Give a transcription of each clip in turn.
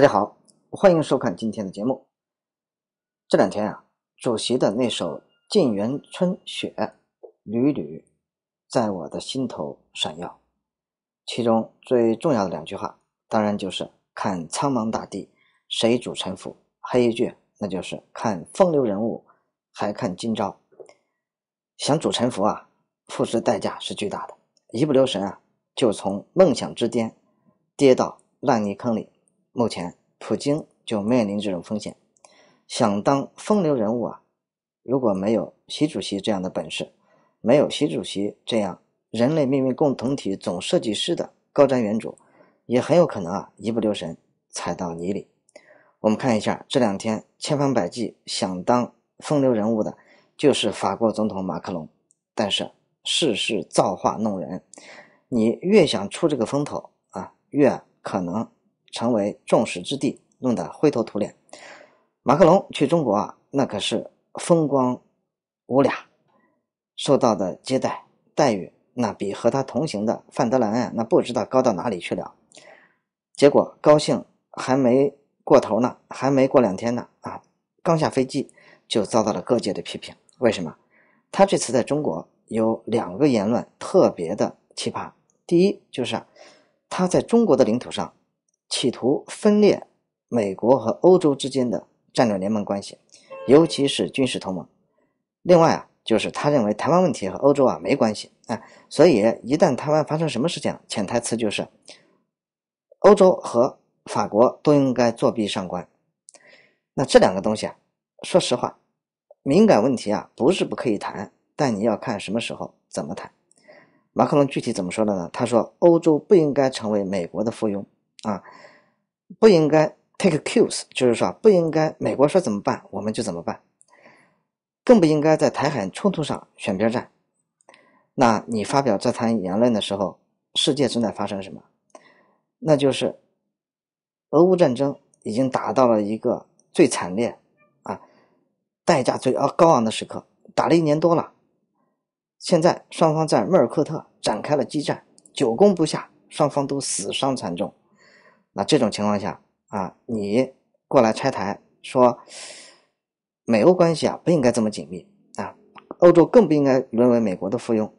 大家好，欢迎收看今天的节目。这两天啊，主席的那首《沁园春·雪》屡屡在我的心头闪耀。其中最重要的两句话，当然就是“看苍茫大地，谁主沉浮”；还有一句，那就是“看风流人物，还看今朝”。想主沉浮啊，付出代价是巨大的，一不留神啊，就从梦想之巅跌到烂泥坑里。目前，普京就面临这种风险。想当风流人物啊，如果没有习主席这样的本事，没有习主席这样人类命运共同体总设计师的高瞻远瞩，也很有可能啊一不留神踩到泥里。我们看一下这两天千方百计想当风流人物的，就是法国总统马克龙。但是世事造化弄人，你越想出这个风头啊，越可能。成为众矢之的，弄得灰头土脸。马克龙去中国啊，那可是风光无俩，受到的接待待遇那比和他同行的范德兰啊，那不知道高到哪里去了。结果高兴还没过头呢，还没过两天呢，啊，刚下飞机就遭到了各界的批评。为什么？他这次在中国有两个言论特别的奇葩。第一就是他在中国的领土上。企图分裂美国和欧洲之间的战略联盟关系，尤其是军事同盟。另外啊，就是他认为台湾问题和欧洲啊没关系，哎，所以一旦台湾发生什么事情，潜台词就是欧洲和法国都应该作壁上观。那这两个东西啊，说实话，敏感问题啊不是不可以谈，但你要看什么时候怎么谈。马克龙具体怎么说的呢？他说：“欧洲不应该成为美国的附庸啊。”不应该 take cues，就是说不应该美国说怎么办我们就怎么办，更不应该在台海冲突上选边站。那你发表这番言论的时候，世界正在发生什么？那就是俄乌战争已经达到了一个最惨烈啊，代价最啊高昂的时刻，打了一年多了，现在双方在莫尔科特展开了激战，久攻不下，双方都死伤惨重。那这种情况下啊，你过来拆台说，美欧关系啊不应该这么紧密啊，欧洲更不应该沦为美国的附庸。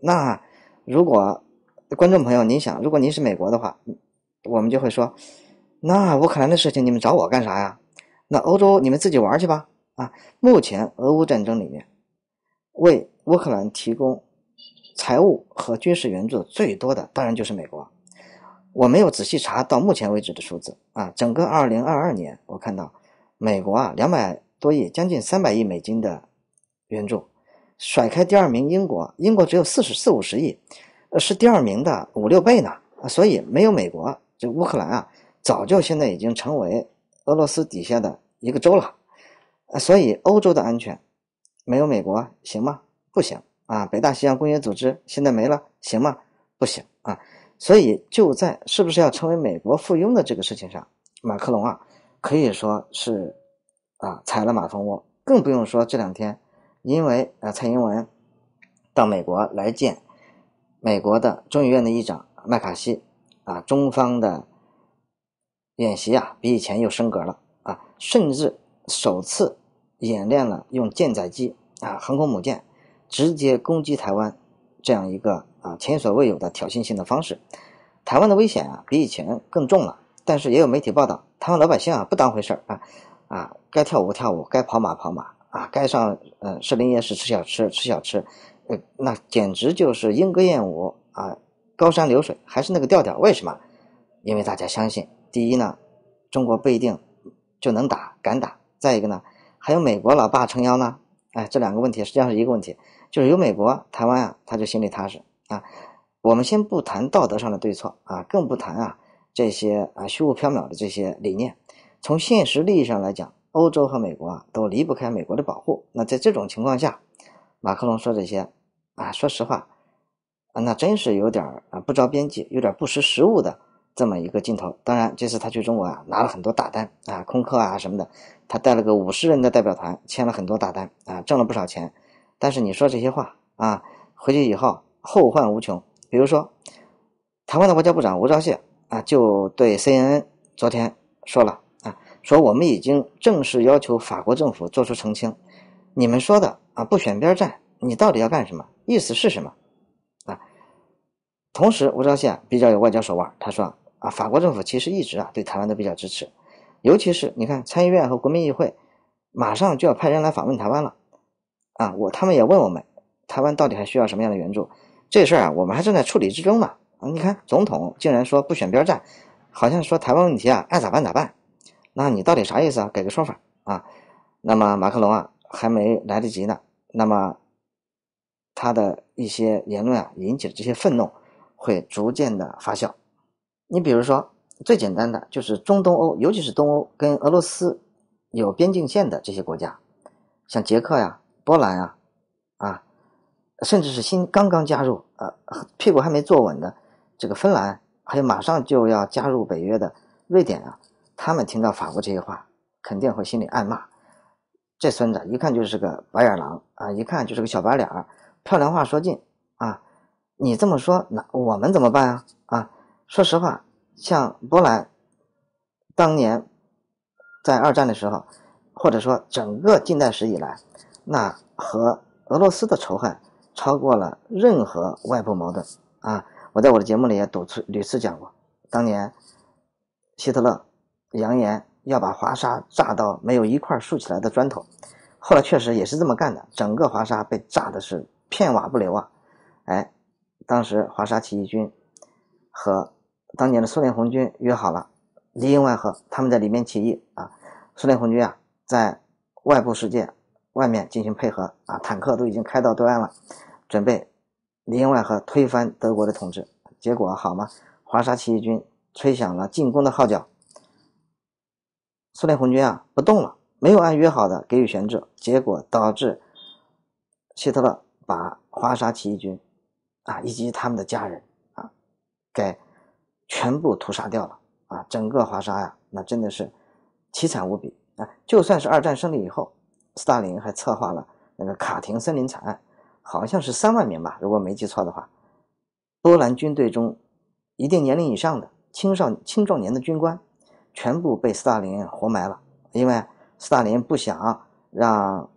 那如果观众朋友，您想，如果您是美国的话，我们就会说，那乌克兰的事情你们找我干啥呀？那欧洲你们自己玩去吧。啊，目前俄乌战争里面为乌克兰提供财务和军事援助最多的，当然就是美国。我没有仔细查到目前为止的数字啊，整个二零二二年，我看到美国啊两百多亿，将近三百亿美金的援助，甩开第二名英国，英国只有四十四五十亿，是第二名的五六倍呢啊，所以没有美国，这乌克兰啊早就现在已经成为俄罗斯底下的一个州了，所以欧洲的安全没有美国行吗？不行啊！北大西洋公约组织现在没了行吗？不行啊！所以就在是不是要成为美国附庸的这个事情上，马克龙啊，可以说是啊踩了马蜂窝。更不用说这两天，因为啊蔡英文到美国来见美国的众议院的议长麦卡锡啊，中方的演习啊比以前又升格了啊，甚至首次演练了用舰载机啊航空母舰直接攻击台湾这样一个。啊，前所未有的挑衅性的方式，台湾的危险啊，比以前更重了。但是也有媒体报道，台湾老百姓啊不当回事儿啊，啊，该跳舞跳舞，该跑马跑马啊，该上呃士林夜市吃小吃吃小吃，呃，那简直就是莺歌燕舞啊，高山流水还是那个调调。为什么？因为大家相信，第一呢，中国不一定就能打敢打；再一个呢，还有美国老爸撑腰呢。哎，这两个问题实际上是一个问题，就是有美国，台湾啊，他就心里踏实。啊，我们先不谈道德上的对错啊，更不谈啊这些啊虚无缥缈的这些理念。从现实利益上来讲，欧洲和美国啊都离不开美国的保护。那在这种情况下，马克龙说这些啊，说实话，啊那真是有点啊不着边际，有点不识时务的这么一个镜头。当然，这次他去中国啊拿了很多大单啊，空客啊什么的，他带了个五十人的代表团，签了很多大单啊，挣了不少钱。但是你说这些话啊，回去以后。后患无穷。比如说，台湾的外交部长吴钊燮啊，就对 CNN 昨天说了啊，说我们已经正式要求法国政府做出澄清，你们说的啊不选边站，你到底要干什么？意思是什么？啊，同时吴钊燮比较有外交手腕，他说啊，法国政府其实一直啊对台湾都比较支持，尤其是你看参议院和国民议会马上就要派人来访问台湾了啊，我他们也问我们台湾到底还需要什么样的援助。这事儿啊，我们还正在处理之中呢。啊，你看，总统竟然说不选边站，好像说台湾问题啊，爱咋办咋办。那你到底啥意思啊？给个说法啊！那么马克龙啊，还没来得及呢。那么他的一些言论啊，引起的这些愤怒会逐渐的发酵。你比如说，最简单的就是中东欧，尤其是东欧跟俄罗斯有边境线的这些国家，像捷克呀、波兰啊，啊，甚至是新刚刚加入。呃，屁股还没坐稳的，这个芬兰，还有马上就要加入北约的瑞典啊，他们听到法国这些话，肯定会心里暗骂：这孙子一看就是个白眼狼啊，一看就是个小白脸，漂亮话说尽啊！你这么说，那我们怎么办啊？啊，说实话，像波兰，当年在二战的时候，或者说整个近代史以来，那和俄罗斯的仇恨。超过了任何外部矛盾啊！我在我的节目里也多次屡次讲过，当年希特勒扬言要把华沙炸到没有一块竖起来的砖头，后来确实也是这么干的，整个华沙被炸的是片瓦不留啊！哎，当时华沙起义军和当年的苏联红军约好了里应外合，他们在里面起义啊，苏联红军啊在外部世界。外面进行配合啊，坦克都已经开到对岸了，准备里应外合推翻德国的统治。结果好吗？华沙起义军吹响了进攻的号角，苏联红军啊不动了，没有按约好的给予悬置，结果导致希特勒把华沙起义军啊以及他们的家人啊给全部屠杀掉了啊！整个华沙呀，那真的是凄惨无比啊！就算是二战胜利以后。斯大林还策划了那个卡廷森林惨案，好像是三万名吧，如果没记错的话，波兰军队中一定年龄以上的青少青壮年的军官全部被斯大林活埋了。因为斯大林不想让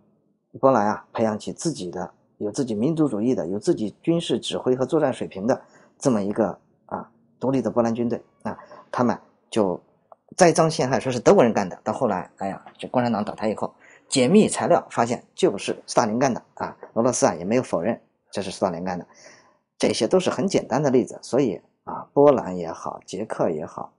波兰啊培养起自己的有自己民族主义的、有自己军事指挥和作战水平的这么一个啊独立的波兰军队啊，他们就栽赃陷害，说是德国人干的。到后来，哎呀，就共产党倒台以后。解密材料发现，就是斯大林干的啊！俄罗斯啊也没有否认这是斯大林干的，这些都是很简单的例子。所以啊，波兰也好，捷克也好，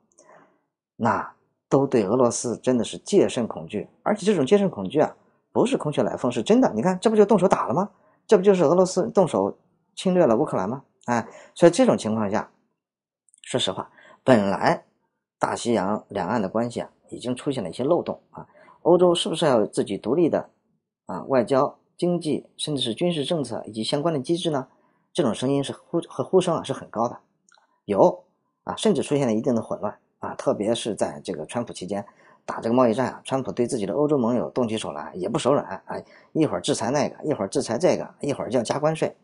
那都对俄罗斯真的是戒慎恐惧。而且这种戒慎恐惧啊，不是空穴来风，是真的。你看，这不就动手打了吗？这不就是俄罗斯动手侵略了乌克兰吗？哎，所以这种情况下，说实话，本来大西洋两岸的关系啊，已经出现了一些漏洞啊。欧洲是不是要自己独立的，啊，外交、经济，甚至是军事政策以及相关的机制呢？这种声音是呼和呼声啊，是很高的。有啊，甚至出现了一定的混乱啊，特别是在这个川普期间打这个贸易战啊，川普对自己的欧洲盟友动起手来也不手软啊，一会儿制裁那个，一会儿制裁这个，一会儿就要加关税。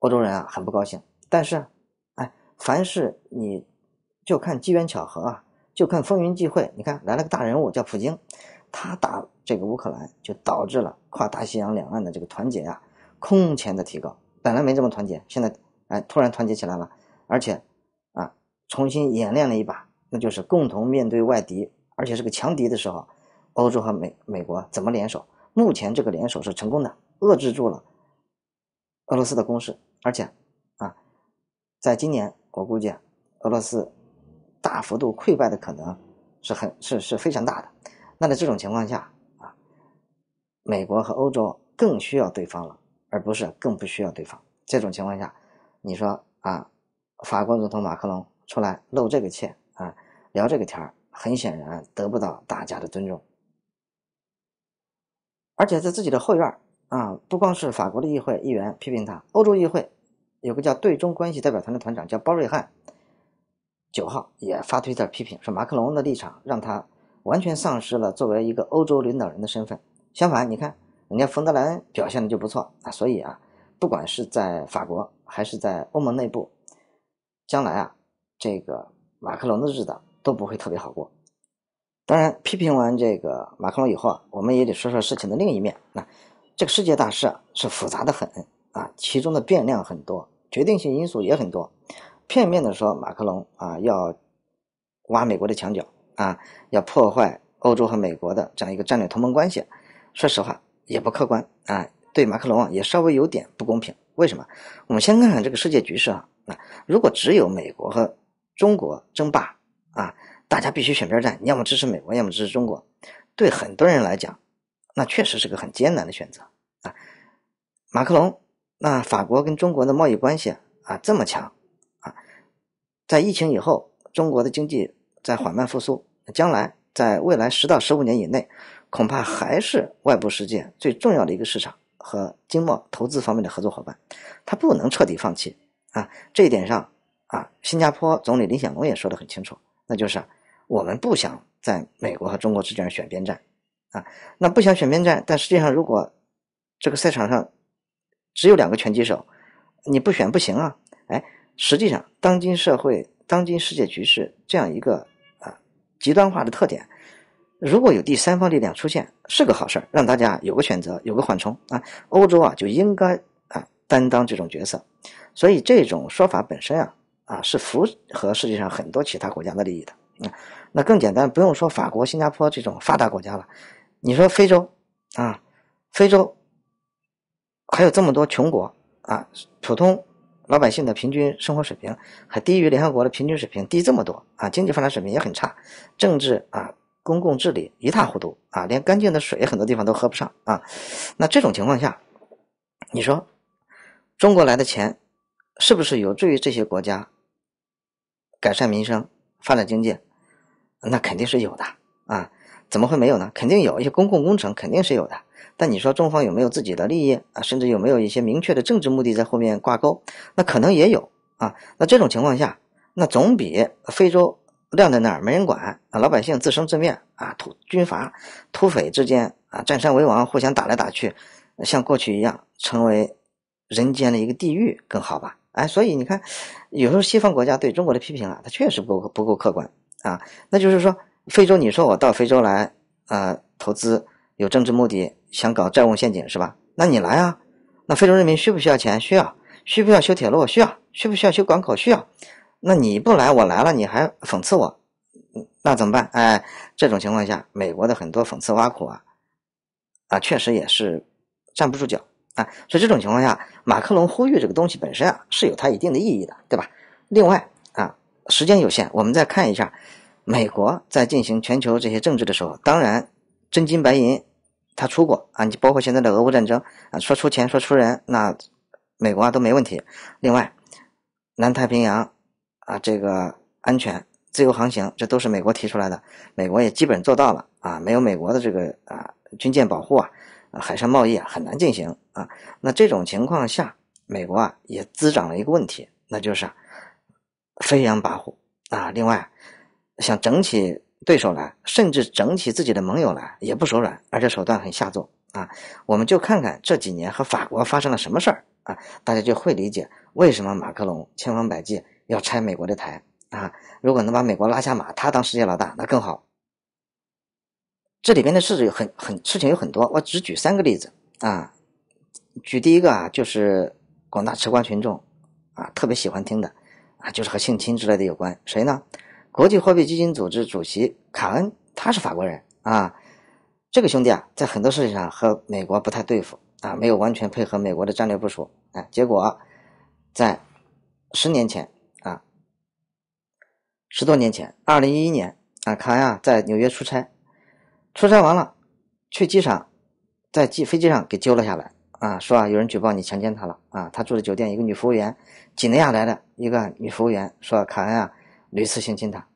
欧洲人啊很不高兴，但是，哎，凡是你，就看机缘巧合啊，就看风云际会。你看来了个大人物叫普京。他打这个乌克兰，就导致了跨大西洋两岸的这个团结啊，空前的提高。本来没这么团结，现在哎突然团结起来了，而且啊重新演练了一把，那就是共同面对外敌，而且是个强敌的时候，欧洲和美美国怎么联手？目前这个联手是成功的，遏制住了俄罗斯的攻势，而且啊，在今年我估计俄罗斯大幅度溃败的可能是很是是非常大的。那在这种情况下啊，美国和欧洲更需要对方了，而不是更不需要对方。这种情况下，你说啊，法国总统马克龙出来露这个怯啊，聊这个天儿，很显然得不到大家的尊重。而且在自己的后院啊，不光是法国的议会议员批评他，欧洲议会有个叫对中关系代表团的团长叫包瑞汉，九号也发推特批评，说马克龙的立场让他。完全丧失了作为一个欧洲领导人的身份。相反，你看人家冯德莱恩表现的就不错啊，所以啊，不管是在法国还是在欧盟内部，将来啊，这个马克龙的日子都不会特别好过。当然，批评完这个马克龙以后啊，我们也得说说事情的另一面。那这个世界大事啊，是复杂的很啊，其中的变量很多，决定性因素也很多。片面的说马克龙啊，要挖美国的墙角。啊，要破坏欧洲和美国的这样一个战略同盟关系，说实话也不客观啊，对马克龙啊也稍微有点不公平。为什么？我们先看看这个世界局势啊啊！如果只有美国和中国争霸啊，大家必须选边站，要么支持美国，要么支持中国，对很多人来讲，那确实是个很艰难的选择啊。马克龙，那法国跟中国的贸易关系啊这么强啊，在疫情以后，中国的经济。在缓慢复苏，将来在未来十到十五年以内，恐怕还是外部世界最重要的一个市场和经贸投资方面的合作伙伴，他不能彻底放弃啊。这一点上啊，新加坡总理李显龙也说得很清楚，那就是我们不想在美国和中国之间选边站啊。那不想选边站，但实际上如果这个赛场上只有两个拳击手，你不选不行啊。哎，实际上当今社会、当今世界局势这样一个。极端化的特点，如果有第三方力量出现，是个好事儿，让大家有个选择，有个缓冲啊。欧洲啊，就应该啊担当这种角色，所以这种说法本身啊啊是符合世界上很多其他国家的利益的啊。那更简单，不用说法国、新加坡这种发达国家了。你说非洲啊，非洲还有这么多穷国啊，普通。老百姓的平均生活水平还低于联合国的平均水平，低这么多啊！经济发展水平也很差，政治啊，公共治理一塌糊涂啊，连干净的水很多地方都喝不上啊。那这种情况下，你说中国来的钱是不是有助于这些国家改善民生、发展经济？那肯定是有的啊，怎么会没有呢？肯定有一些公共工程肯定是有的。但你说中方有没有自己的利益啊？甚至有没有一些明确的政治目的在后面挂钩？那可能也有啊。那这种情况下，那总比非洲晾在那儿没人管啊，老百姓自生自灭啊，土军阀、土匪之间啊，占山为王，互相打来打去，像过去一样成为人间的一个地狱更好吧？哎，所以你看，有时候西方国家对中国的批评啊，它确实不够不够客观啊。那就是说，非洲，你说我到非洲来啊投资。有政治目的，想搞债务陷阱是吧？那你来啊！那非洲人民需不需要钱？需要。需不需要修铁路？需要。需不需要修港口？需要。那你不来，我来了，你还讽刺我，那怎么办？哎，这种情况下，美国的很多讽刺挖苦啊，啊，确实也是站不住脚啊。所以这种情况下，马克龙呼吁这个东西本身啊，是有它一定的意义的，对吧？另外啊，时间有限，我们再看一下，美国在进行全球这些政治的时候，当然。真金白银，他出过啊！你包括现在的俄乌战争啊，说出钱说出人，那美国啊都没问题。另外，南太平洋啊，这个安全、自由航行，这都是美国提出来的，美国也基本做到了啊。没有美国的这个啊军舰保护啊，海上贸易很难进行啊。那这种情况下，美国啊也滋长了一个问题，那就是飞扬跋扈啊。另外，想整体。对手来，甚至整起自己的盟友来，也不手软，而且手段很下作啊！我们就看看这几年和法国发生了什么事儿啊，大家就会理解为什么马克龙千方百计要拆美国的台啊！如果能把美国拉下马，他当世界老大那更好。这里边的事有很很事情有很多，我只举三个例子啊。举第一个啊，就是广大吃瓜群众啊特别喜欢听的啊，就是和性侵之类的有关，谁呢？国际货币基金组织主席卡恩，他是法国人啊，这个兄弟啊，在很多事情上和美国不太对付啊，没有完全配合美国的战略部署。哎，结果在十年前啊，十多年前，二零一一年啊，卡恩啊在纽约出差，出差完了去机场，在机飞机上给揪了下来啊，说啊有人举报你强奸她了啊。他住的酒店，一个女服务员，几内亚来的一个女服务员说，卡恩啊。屡次性侵她，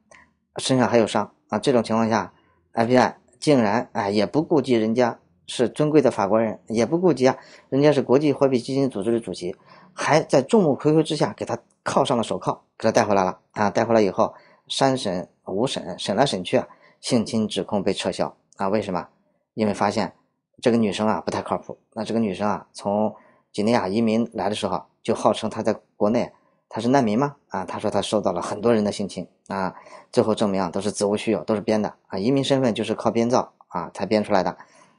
身上还有伤啊！这种情况下，IPI 竟然哎也不顾及人家是尊贵的法国人，也不顾及啊人家是国际货币基金组织的主席，还在众目睽睽之下给他铐上了手铐，给他带回来了啊！带回来以后，三审五审，审来审去，性侵指控被撤销啊！为什么？因为发现这个女生啊不太靠谱。那这个女生啊，从几内亚移民来的时候，就号称她在国内。他是难民吗？啊，他说他受到了很多人的性侵啊，最后证明啊都是子无虚有，都是编的啊。移民身份就是靠编造啊才编出来的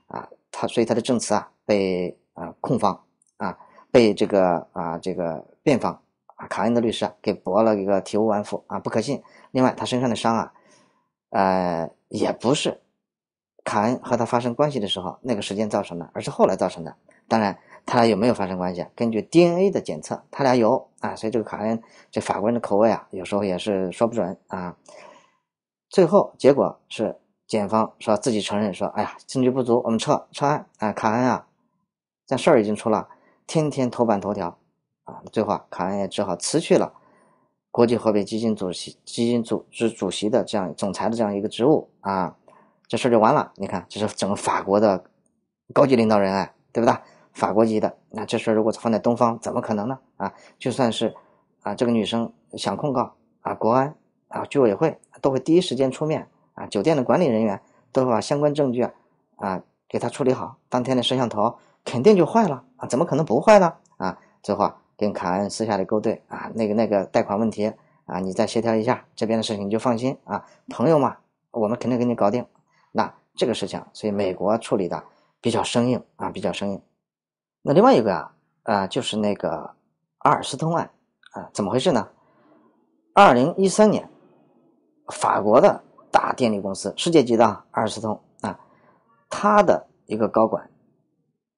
啊。他所以他的证词啊被啊控方啊被这个啊这个辩方啊卡恩的律师啊给驳了一个体无完肤啊不可信。另外他身上的伤啊呃也不是卡恩和他发生关系的时候那个时间造成的，而是后来造成的。当然。他俩有没有发生关系？根据 DNA 的检测，他俩有啊，所以这个卡恩，这法国人的口味啊，有时候也是说不准啊。最后结果是检方说自己承认说：“哎呀，证据不足，我们撤撤案啊。”卡恩啊，但事儿已经出了，天天头版头条啊。最后卡恩也只好辞去了国际货币基金主席基金组织主席的这样总裁的这样一个职务啊，这事儿就完了。你看，这是整个法国的高级领导人哎，对不对？法国籍的那这事儿如果放在东方，怎么可能呢？啊，就算是啊，这个女生想控告啊，国安啊，居委会都会第一时间出面啊，酒店的管理人员都会把相关证据啊，啊给他处理好。当天的摄像头肯定就坏了啊，怎么可能不坏呢？啊，最后啊，跟卡恩私下里勾兑啊，那个那个贷款问题啊，你再协调一下这边的事情你就放心啊，朋友嘛，我们肯定给你搞定。那这个事情，所以美国处理的比较生硬啊，比较生硬。那另外一个啊，啊，就是那个阿尔斯通案啊，怎么回事呢？二零一三年，法国的大电力公司，世界级的阿尔斯通啊，他的一个高管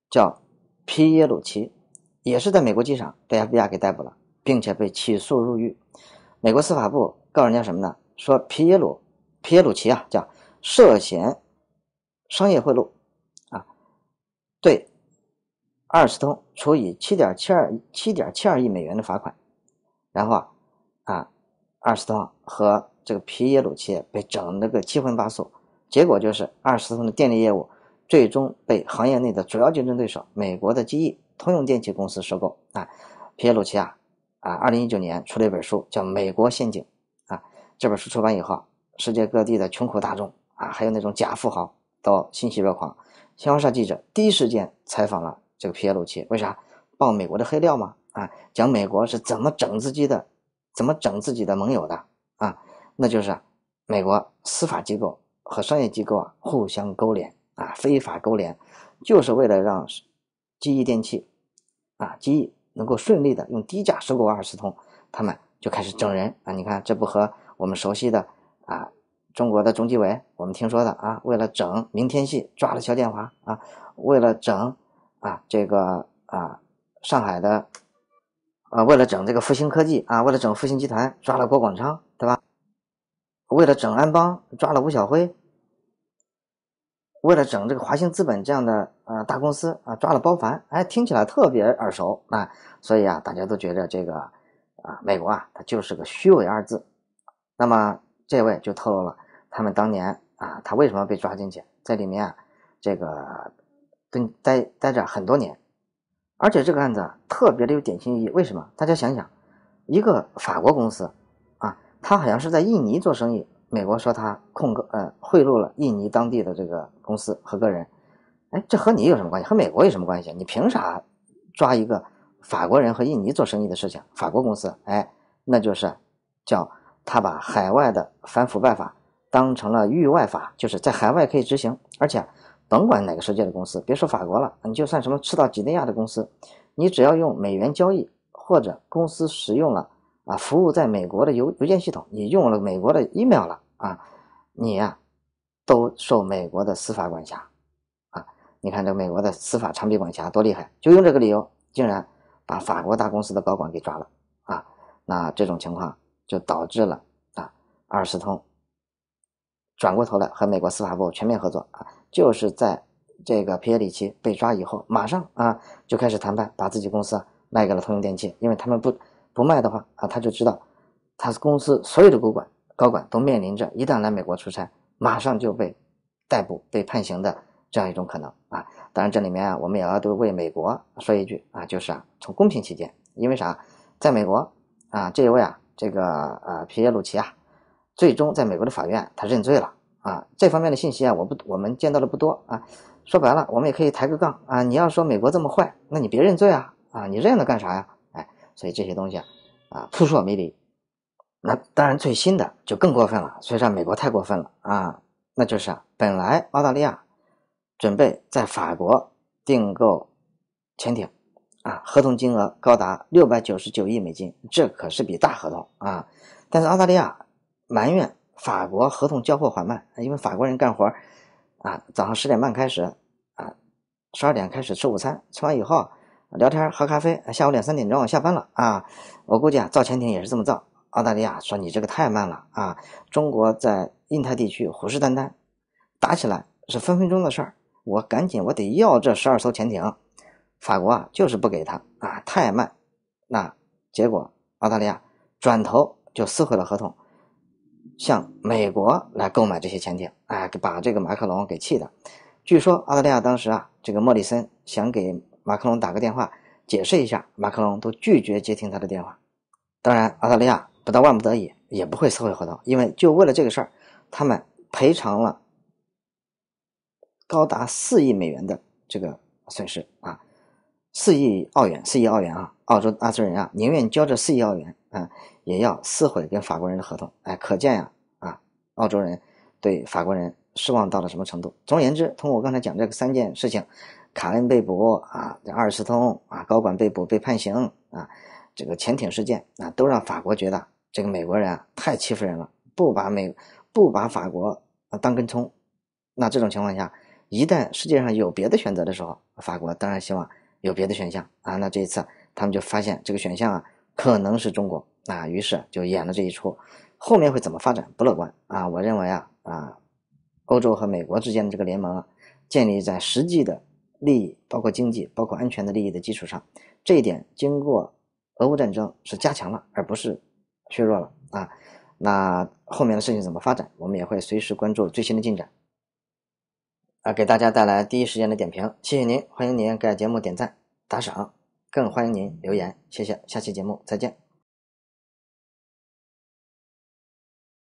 叫皮耶鲁奇，也是在美国机场被 FBI 给逮捕了，并且被起诉入狱。美国司法部告人家什么呢？说皮耶鲁皮耶鲁奇啊，叫涉嫌商业贿赂啊，对。二十通除以七点七二七点七二亿美元的罚款，然后啊啊，二十通和这个皮耶鲁齐被整了个七荤八素，结果就是二十通的电力业务最终被行业内的主要竞争对手美国的 GE 通用电气公司收购啊。皮耶鲁齐啊啊，二零一九年出了一本书叫《美国陷阱》啊，这本书出版以后，世界各地的穷苦大众啊，还有那种假富豪都欣喜若狂。新华社记者第一时间采访了。这个披露期为啥爆美国的黑料吗？啊，讲美国是怎么整自己的，怎么整自己的盟友的啊？那就是美国司法机构和商业机构啊互相勾连啊，非法勾连，就是为了让基翼电器啊基翼能够顺利的用低价收购二斯通，他们就开始整人啊！你看这不和我们熟悉的啊中国的中纪委我们听说的啊，为了整明天系抓了肖建华啊，为了整。啊，这个啊，上海的，啊，为了整这个复星科技啊，为了整复星集团抓了郭广昌，对吧？为了整安邦抓了吴晓辉，为了整这个华兴资本这样的呃大公司啊，抓了包凡。哎，听起来特别耳熟啊，所以啊，大家都觉得这个啊，美国啊，它就是个虚伪二字。那么这位就透露了他们当年啊，他为什么被抓进去，在里面这个。跟待待着很多年，而且这个案子特别的有典型意义。为什么？大家想想，一个法国公司，啊，他好像是在印尼做生意，美国说他控个呃贿赂了印尼当地的这个公司和个人，哎，这和你有什么关系？和美国有什么关系？你凭啥抓一个法国人和印尼做生意的事情？法国公司，哎，那就是叫他把海外的反腐败法当成了域外法，就是在海外可以执行，而且。甭管哪个世界的公司，别说法国了，你就算什么赤道几内亚的公司，你只要用美元交易，或者公司使用了啊服务在美国的邮邮件系统，你用了美国的 email 了啊，你呀都受美国的司法管辖啊。你看这美国的司法长臂管辖多厉害，就用这个理由，竟然把法国大公司的高管给抓了啊。那这种情况就导致了啊，二斯通。转过头来和美国司法部全面合作啊，就是在这个皮耶里奇被抓以后，马上啊就开始谈判，把自己公司卖给了通用电气，因为他们不不卖的话啊，他就知道，他公司所有的高管高管都面临着一旦来美国出差，马上就被逮捕、被判刑的这样一种可能啊。当然这里面啊，我们也要都为美国说一句啊，就是啊，从公平起见，因为啥，在美国啊，这一位啊，这个呃皮耶鲁奇啊。最终在美国的法院，他认罪了啊！这方面的信息啊，我不我们见到的不多啊。说白了，我们也可以抬个杠啊。你要说美国这么坏，那你别认罪啊！啊，你认了干啥呀？哎，所以这些东西啊，啊，扑朔迷离。那当然，最新的就更过分了。所以说，美国太过分了啊！那就是啊，本来澳大利亚准备在法国订购潜艇啊，合同金额高达六百九十九亿美金，这可是笔大合同啊。但是澳大利亚。埋怨法国合同交货缓慢，因为法国人干活啊，早上十点半开始，啊，十二点开始吃午餐，吃完以后聊天喝咖啡，下午两三点钟下班了啊。我估计啊，造潜艇也是这么造。澳大利亚说你这个太慢了啊！中国在印太地区虎视眈眈，打起来是分分钟的事儿。我赶紧，我得要这十二艘潜艇。法国啊，就是不给他啊，太慢。那结果澳大利亚转头就撕毁了合同。向美国来购买这些潜艇，哎，把这个马克龙给气的。据说澳大利亚当时啊，这个莫里森想给马克龙打个电话解释一下，马克龙都拒绝接听他的电话。当然，澳大利亚不到万不得已也不会撕毁合同，因为就为了这个事儿，他们赔偿了高达四亿美元的这个损失啊。四亿澳元，四亿澳元啊！澳洲纳税人啊，宁愿交这四亿澳元啊，也要撕毁跟法国人的合同。哎，可见呀，啊，澳洲人对法国人失望到了什么程度？总而言之，通过我刚才讲这个三件事情，卡恩被捕啊，阿尔斯通啊，高管被捕被判刑啊，这个潜艇事件啊，都让法国觉得这个美国人啊太欺负人了，不把美不把法国啊当根葱。那这种情况下，一旦世界上有别的选择的时候，法国当然希望。有别的选项啊，那这一次他们就发现这个选项啊可能是中国啊，于是就演了这一出。后面会怎么发展？不乐观啊！我认为啊啊，欧洲和美国之间的这个联盟啊，建立在实际的利益，包括经济、包括安全的利益的基础上，这一点经过俄乌战争是加强了，而不是削弱了啊。那后面的事情怎么发展，我们也会随时关注最新的进展。啊，给大家带来第一时间的点评，谢谢您，欢迎您给节目点赞打赏，更欢迎您留言，谢谢，下期节目再见。